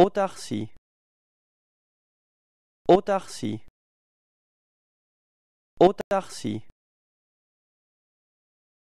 autarcie autarcie autarcie